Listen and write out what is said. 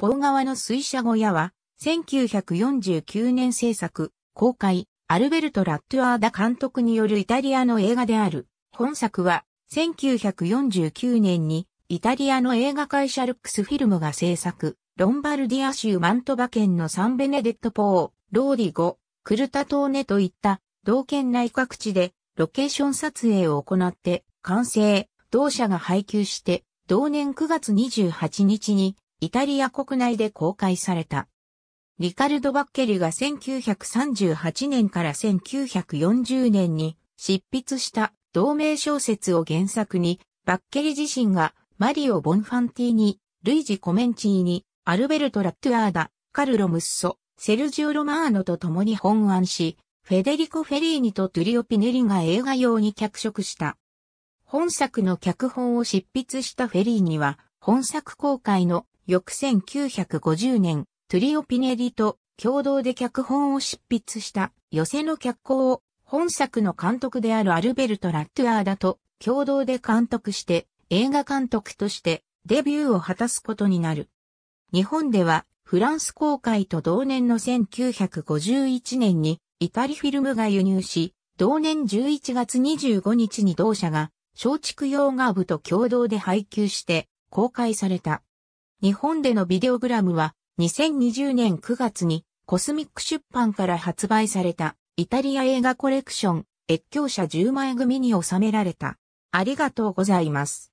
ポー川の水車小屋は、1949年制作、公開、アルベルト・ラットアーダ監督によるイタリアの映画である。本作は、1949年に、イタリアの映画会社ルックスフィルムが制作、ロンバルディア州マントバ県のサンベネデット・ポー、ローディゴ、クルタトーネといった同県内各地でロケーション撮影を行って完成、同社が配給して同年9月28日にイタリア国内で公開された。リカルド・バッケリが1938年から1940年に執筆した同名小説を原作に、バッケリ自身がマリオ・ボンファンティーニ、ルイジ・コメンチーニ、アルベルト・ラットゥアーダ、カルロ・ムッソ、セルジオ・ロマーノと共に本案し、フェデリコ・フェリーニとトゥリオ・ピネリが映画用に脚色した。本作の脚本を執筆したフェリーニは、本作公開の翌1950年、トゥリオ・ピネリと共同で脚本を執筆した寄せの脚光を本作の監督であるアルベルト・ラッドゥアーダと共同で監督して映画監督としてデビューを果たすことになる。日本ではフランス公開と同年の1951年にイタリフィルムが輸入し、同年11月25日に同社が松竹洋画部と共同で配給して公開された。日本でのビデオグラムは2020年9月にコスミック出版から発売されたイタリア映画コレクション越境者10枚組に収められた。ありがとうございます。